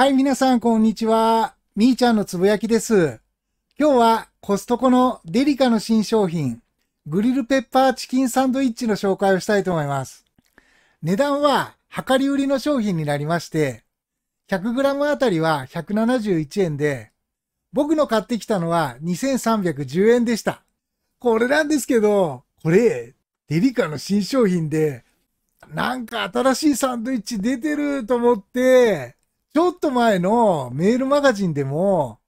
はい、皆さん、こんにちは。みーちゃんのつぶやきです。今日はコストコのデリカの新商品、グリルペッパーチキンサンドイッチの紹介をしたいと思います。値段は、量り売りの商品になりまして、100g あたりは171円で、僕の買ってきたのは2310円でした。これなんですけど、これ、デリカの新商品で、なんか新しいサンドイッチ出てると思って、ちょっと前のメールマガジンでも、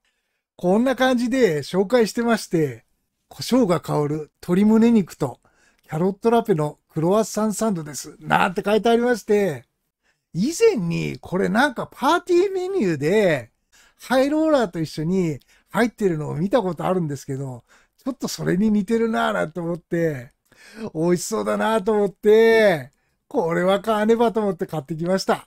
こんな感じで紹介してまして、胡椒が香る鶏胸肉とキャロットラペのクロワッサンサンドです。なんて書いてありまして、以前にこれなんかパーティーメニューでハイローラーと一緒に入ってるのを見たことあるんですけど、ちょっとそれに似てるなぁなんて思って、美味しそうだなぁと思って、これは買わねばと思って買ってきました。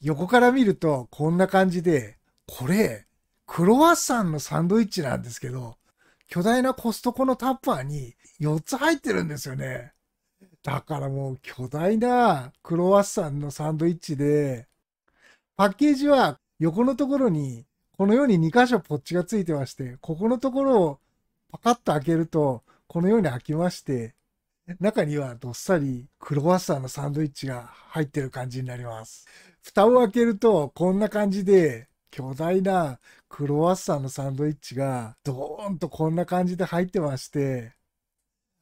横から見るとこんな感じで、これ、クロワッサンのサンドイッチなんですけど、巨大なコストコのタッパーに4つ入ってるんですよね。だからもう巨大なクロワッサンのサンドイッチで、パッケージは横のところにこのように2箇所ポッチがついてまして、ここのところをパカッと開けると、このように開きまして、中にはどっさりクロワッサンのサンドイッチが入ってる感じになります。蓋を開けるとこんな感じで巨大なクロワッサンのサンドイッチがドーンとこんな感じで入ってまして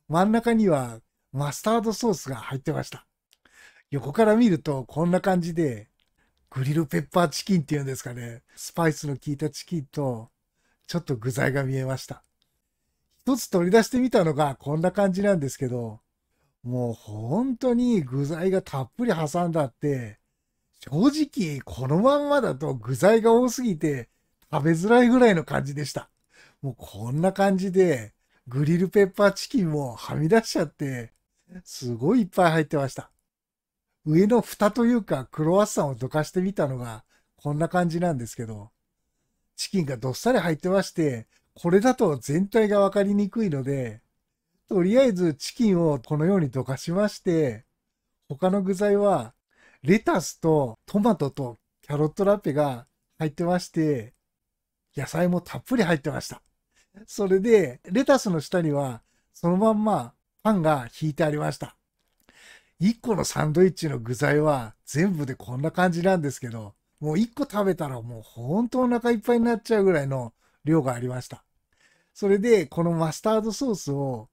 真ん中にはマスタードソースが入ってました。横から見るとこんな感じでグリルペッパーチキンっていうんですかね。スパイスの効いたチキンとちょっと具材が見えました。一つ取り出してみたのがこんな感じなんですけど、もう本当に具材がたっぷり挟んだって、正直このまんまだと具材が多すぎて食べづらいぐらいの感じでした。もうこんな感じでグリルペッパーチキンもはみ出しちゃって、すごいいっぱい入ってました。上の蓋というかクロワッサンをどかしてみたのがこんな感じなんですけど、チキンがどっさり入ってまして、これだと全体が分かりにくいので、とりあえずチキンをこのようにどかしまして、他の具材はレタスとトマトとキャロットラペが入ってまして、野菜もたっぷり入ってました。それで、レタスの下にはそのまんまパンが引いてありました。1個のサンドイッチの具材は全部でこんな感じなんですけど、もう1個食べたらもうほんとお腹いっぱいになっちゃうぐらいの量がありました。それで、このマスタードソースを、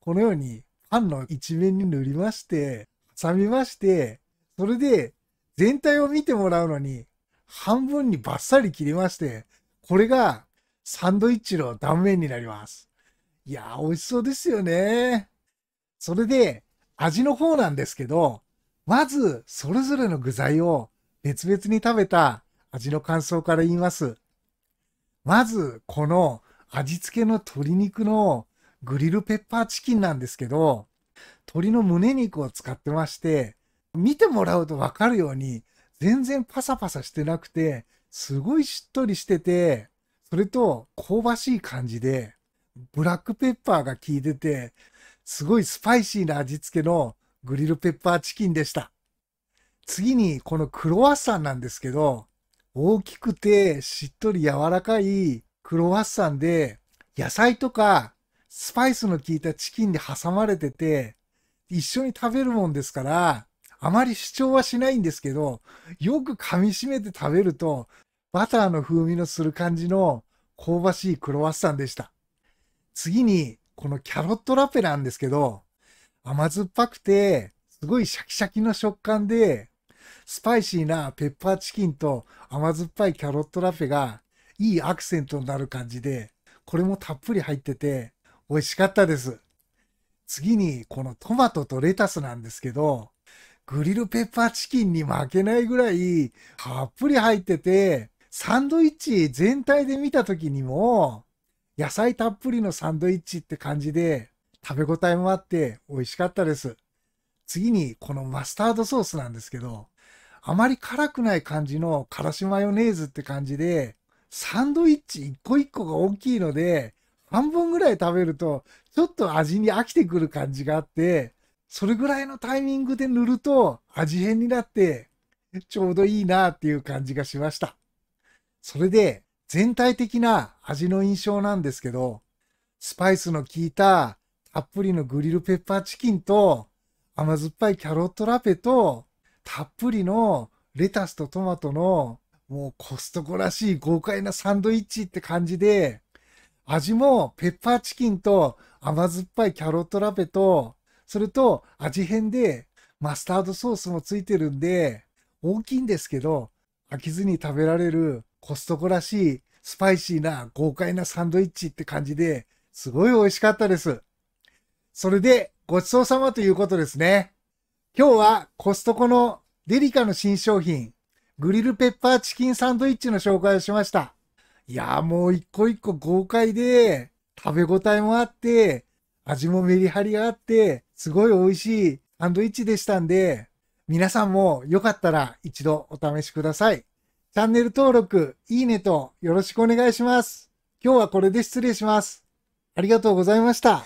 このようにパンの一面に塗りまして、挟みまして、それで全体を見てもらうのに、半分にバッサリ切りまして、これがサンドイッチの断面になります。いやー、美味しそうですよね。それで、味の方なんですけど、まず、それぞれの具材を別々に食べた味の感想から言います。まず、この味付けの鶏肉のグリルペッパーチキンなんですけど、鶏の胸肉を使ってまして、見てもらうとわかるように、全然パサパサしてなくて、すごいしっとりしてて、それと香ばしい感じで、ブラックペッパーが効いてて、すごいスパイシーな味付けのグリルペッパーチキンでした。次に、このクロワッサンなんですけど、大きくてしっとり柔らかいクロワッサンで、野菜とかスパイスの効いたチキンで挟まれてて、一緒に食べるもんですから、あまり主張はしないんですけど、よく噛み締めて食べると、バターの風味のする感じの香ばしいクロワッサンでした。次に、このキャロットラペなんですけど、甘酸っぱくて、すごいシャキシャキの食感で、スパイシーなペッパーチキンと甘酸っぱいキャロットラペがいいアクセントになる感じで、これもたっぷり入ってて美味しかったです。次にこのトマトとレタスなんですけど、グリルペッパーチキンに負けないぐらいたっぷり入ってて、サンドイッチ全体で見た時にも、野菜たっぷりのサンドイッチって感じで、食べ応えもあって美味しかったです。次にこのマスタードソースなんですけど、あまり辛くない感じの辛子マヨネーズって感じで、サンドイッチ一個一個が大きいので、半分ぐらい食べると、ちょっと味に飽きてくる感じがあって、それぐらいのタイミングで塗ると味変になって、ちょうどいいなっていう感じがしました。それで、全体的な味の印象なんですけど、スパイスの効いたたっぷりのグリルペッパーチキンと、甘酸っぱいキャロットラペと、たっぷりのレタスとトマトの、もうコストコらしい豪快なサンドイッチって感じで、味もペッパーチキンと甘酸っぱいキャロットラペと、それと味変でマスタードソースもついてるんで、大きいんですけど、飽きずに食べられるコストコらしいスパイシーな豪快なサンドイッチって感じで、すごい美味しかったです。それでごちそうさまということですね。今日はコストコのデリカの新商品、グリルペッパーチキンサンドイッチの紹介をしました。いやもう一個一個豪快で、食べ応えもあって、味もメリハリがあって、すごい美味しいサンドイッチでしたんで、皆さんもよかったら一度お試しください。チャンネル登録、いいねとよろしくお願いします。今日はこれで失礼します。ありがとうございました。